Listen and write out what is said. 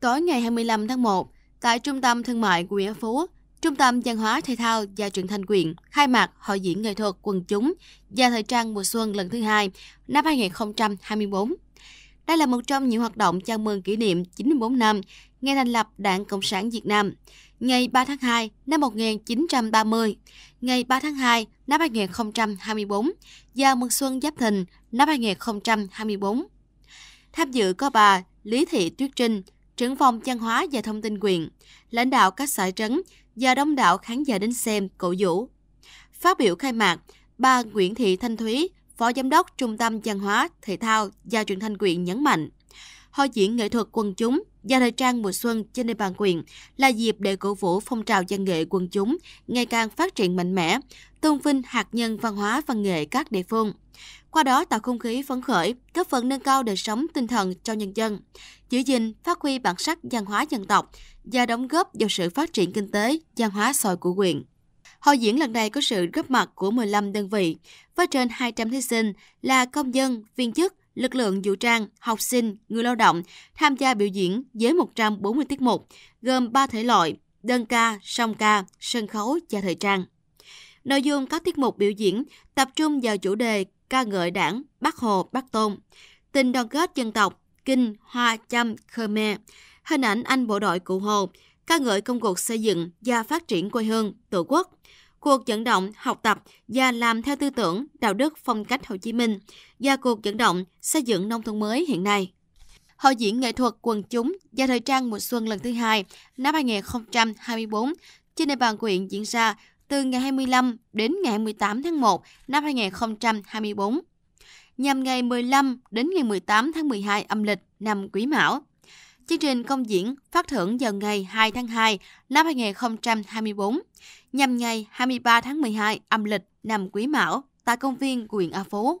Tối ngày 25 tháng 1, tại Trung tâm Thương mại Nguyễn Nghĩa Phú, Trung tâm Văn hóa Thể thao và Truyền thanh quyền khai mạc Hội diễn nghệ thuật quần chúng và thời trang mùa xuân lần thứ hai năm 2024. Đây là một trong những hoạt động chào mừng kỷ niệm 94 năm ngày thành lập Đảng Cộng sản Việt Nam, ngày 3 tháng 2 năm 1930, ngày 3 tháng 2 năm 2024 và mừng xuân Giáp Thìn năm 2024. Tham dự có bà Lý Thị Tuyết Trinh, trưởng phòng văn hóa và thông tin quyền, lãnh đạo các xã trấn và đông đảo khán giả đến xem cổ vũ. Phát biểu khai mạc, bà Nguyễn Thị Thanh Thúy, Phó Giám đốc Trung tâm Văn hóa, Thể thao và Truyền thanh quyền nhấn mạnh, hội diễn nghệ thuật quần chúng và thời trang mùa xuân trên địa bàn huyện là dịp để cổ vũ phong trào văn nghệ quần chúng ngày càng phát triển mạnh mẽ, tôn vinh hạt nhân văn hóa văn nghệ các địa phương. Qua đó tạo không khí phấn khởi, góp phần nâng cao đời sống tinh thần cho nhân dân, giữ gìn, phát huy bản sắc văn hóa dân tộc và đóng góp vào sự phát triển kinh tế, văn hóa sòi của huyện. Hội diễn lần này có sự góp mặt của 15 đơn vị với trên 200 thí sinh là công dân, viên chức, lực lượng vũ trang, học sinh, người lao động tham gia biểu diễn với 140 tiết mục, gồm 3 thể loại, đơn ca, song ca, sân khấu và thời trang. Nội dung các tiết mục biểu diễn tập trung vào chủ đề ca ngợi đảng, bác Hồ, bác Tôn, tình đoàn kết dân tộc, kinh, hoa, chăm, khmer, hình ảnh anh bộ đội cụ Hồ, ca ngợi công cuộc xây dựng và phát triển quê hương, tổ quốc, cuộc vận động học tập và làm theo tư tưởng, đạo đức, phong cách Hồ Chí Minh và cuộc vận động xây dựng nông thôn mới hiện nay. Hội diễn nghệ thuật quần chúng và thời trang mùa xuân lần thứ hai năm 2024 trên địa bàn huyện diễn ra từ ngày 25 đến ngày 28 tháng 1 năm 2024, nhằm ngày 15 đến ngày 18 tháng 12 âm lịch năm Quý Mão chương trình công diễn phát thưởng vào ngày 2 tháng 2 năm 2024, nhằm ngày 23 tháng 12 âm lịch năm Quý Mão tại công viên Quyền A Phố.